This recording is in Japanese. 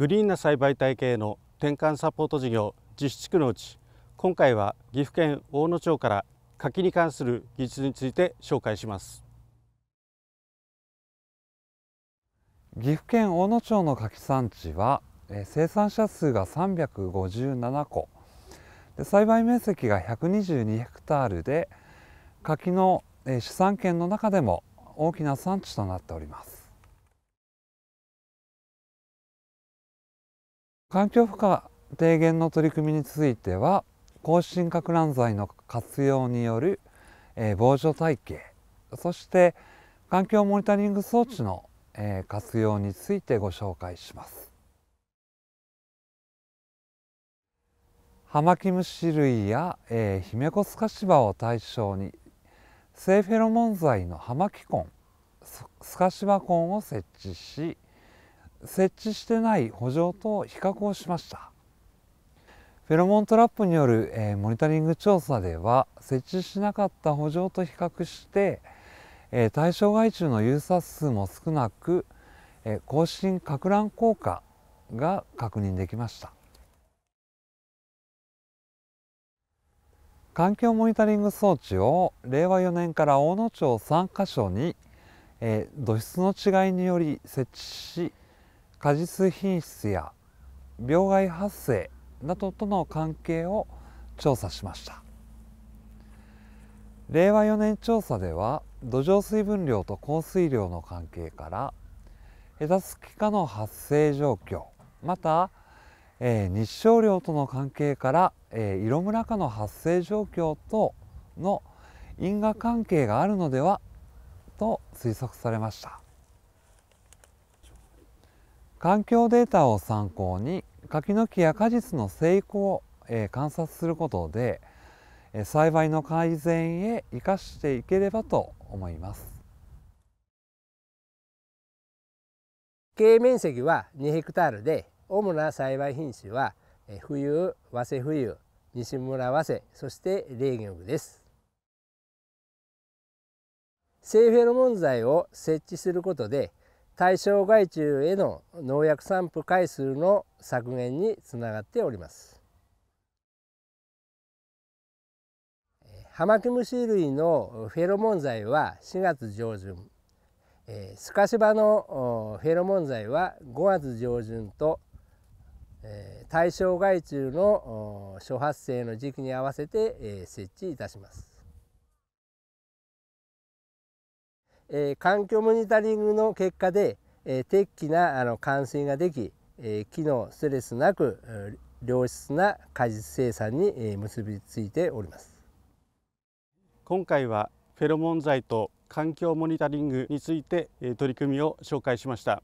グリーンな栽培体系の転換サポート事業実施地区のうち今回は岐阜県大野町から柿に関する技術について紹介します岐阜県大野町の柿産地は生産者数が357個で栽培面積が122ヘクタールで柿の主産権の中でも大きな産地となっております環境負荷低減の取り組みについては抗新核乱剤の活用による、え防除体系そして環境モニタリング装置の、え活用についてご紹介しますハマキムシ類や、えヒメコスカシバを対象に性フェロモン剤のハマキコンスカシバコンを設置し設置してない補助と比較をしましたフェロモントラップによる、えー、モニタリング調査では設置しなかった補助と比較して、えー、対象害虫の有殺数も少なく、えー、更新拡乱効果が確認できました環境モニタリング装置を令和4年から大野町3カ所に、えー、土質の違いにより設置し果実品質や病害発生などとの関係を調査しました令和4年調査では土壌水分量と降水量の関係から枝付き化の発生状況また、えー、日照量との関係から、えー、色ムラ化の発生状況との因果関係があるのではと推測されました環境データを参考に柿の木や果実の生育を、えー、観察することで、えー、栽培の改善へ生かしていければと思います経営面積は2ヘクタールで主な栽培品種は冬早生冬西村早生そして霊玉です性フェロモンを設置することで対象害虫への農薬散布回数の削減につながっておりますハマキムシ類のフェロモン剤は4月上旬スカシバのフェロモン剤は5月上旬と対象害虫の初発生の時期に合わせて設置いたしますえー、環境モニタリングの結果で、えー、適期なあの冠水ができ、えー、機能ストレスなく良質な果実生産に、えー、結びついております今回はフェロモン剤と環境モニタリングについてえ取り組みを紹介しました。